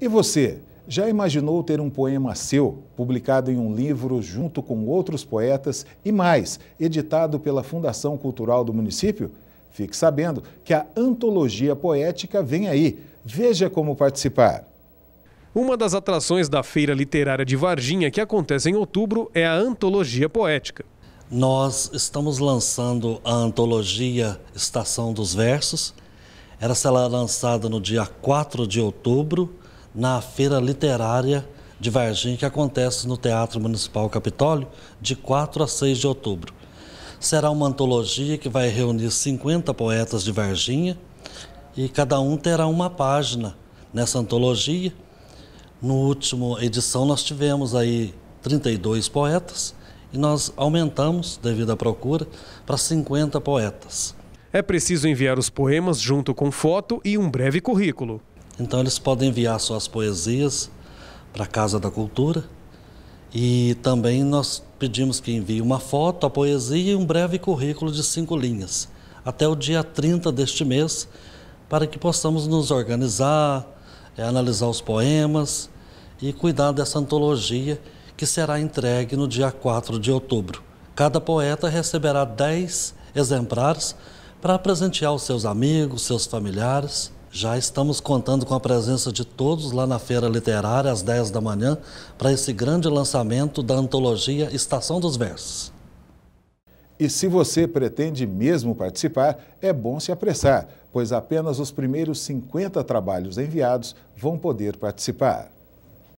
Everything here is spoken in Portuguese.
E você, já imaginou ter um poema seu publicado em um livro junto com outros poetas e mais, editado pela Fundação Cultural do município? Fique sabendo que a antologia poética vem aí. Veja como participar. Uma das atrações da Feira Literária de Varginha, que acontece em outubro, é a Antologia Poética. Nós estamos lançando a antologia Estação dos Versos. Ela será lançada no dia 4 de outubro na Feira Literária de Varginha, que acontece no Teatro Municipal Capitólio, de 4 a 6 de outubro. Será uma antologia que vai reunir 50 poetas de Varginha e cada um terá uma página nessa antologia. No último edição nós tivemos aí 32 poetas e nós aumentamos, devido à procura, para 50 poetas. É preciso enviar os poemas junto com foto e um breve currículo. Então eles podem enviar suas poesias para a Casa da Cultura e também nós pedimos que envie uma foto, a poesia e um breve currículo de cinco linhas até o dia 30 deste mês para que possamos nos organizar, é, analisar os poemas e cuidar dessa antologia que será entregue no dia 4 de outubro. Cada poeta receberá 10 exemplares para presentear os seus amigos, seus familiares. Já estamos contando com a presença de todos lá na Feira Literária, às 10 da manhã, para esse grande lançamento da antologia Estação dos Versos. E se você pretende mesmo participar, é bom se apressar, pois apenas os primeiros 50 trabalhos enviados vão poder participar.